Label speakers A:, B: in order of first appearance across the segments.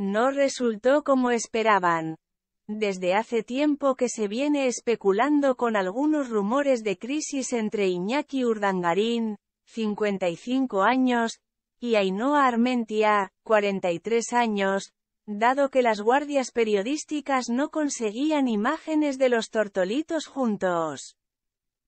A: No resultó como esperaban. Desde hace tiempo que se viene especulando con algunos rumores de crisis entre Iñaki Urdangarín, 55 años, y Ainhoa Armentia, 43 años, dado que las guardias periodísticas no conseguían imágenes de los tortolitos juntos.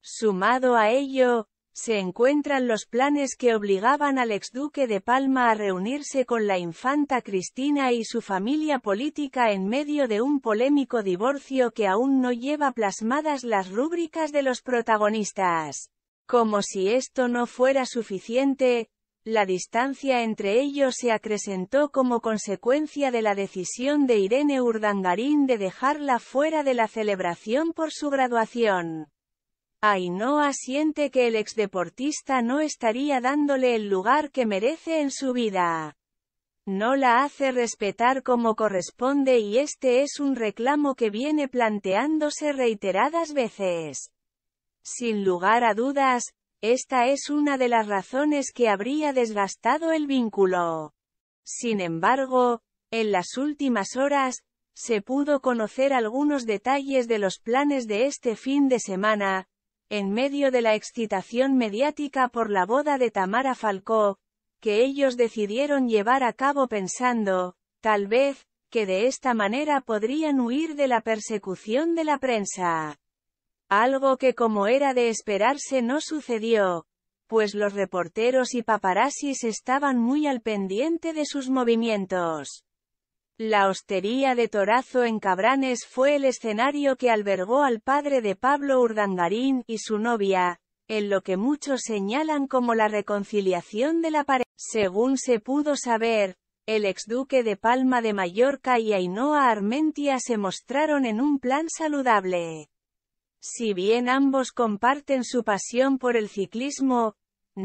A: Sumado a ello, se encuentran los planes que obligaban al exduque de Palma a reunirse con la infanta Cristina y su familia política en medio de un polémico divorcio que aún no lleva plasmadas las rúbricas de los protagonistas. Como si esto no fuera suficiente, la distancia entre ellos se acrecentó como consecuencia de la decisión de Irene Urdangarín de dejarla fuera de la celebración por su graduación. Ainhoa siente que el ex deportista no estaría dándole el lugar que merece en su vida. No la hace respetar como corresponde y este es un reclamo que viene planteándose reiteradas veces. Sin lugar a dudas, esta es una de las razones que habría desgastado el vínculo. Sin embargo, en las últimas horas, se pudo conocer algunos detalles de los planes de este fin de semana, en medio de la excitación mediática por la boda de Tamara Falcó, que ellos decidieron llevar a cabo pensando, tal vez, que de esta manera podrían huir de la persecución de la prensa. Algo que como era de esperarse no sucedió, pues los reporteros y paparazzis estaban muy al pendiente de sus movimientos. La hostería de Torazo en Cabranes fue el escenario que albergó al padre de Pablo Urdangarín y su novia, en lo que muchos señalan como la reconciliación de la pareja. Según se pudo saber, el exduque de Palma de Mallorca y Ainhoa Armentia se mostraron en un plan saludable. Si bien ambos comparten su pasión por el ciclismo,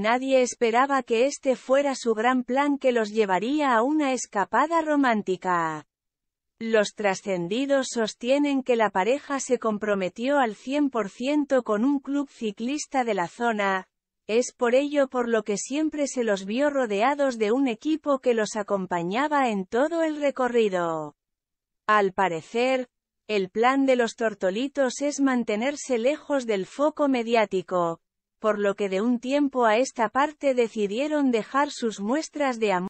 A: Nadie esperaba que este fuera su gran plan que los llevaría a una escapada romántica. Los trascendidos sostienen que la pareja se comprometió al 100% con un club ciclista de la zona, es por ello por lo que siempre se los vio rodeados de un equipo que los acompañaba en todo el recorrido. Al parecer, el plan de los tortolitos es mantenerse lejos del foco mediático, por lo que de un tiempo a esta parte decidieron dejar sus muestras de amor.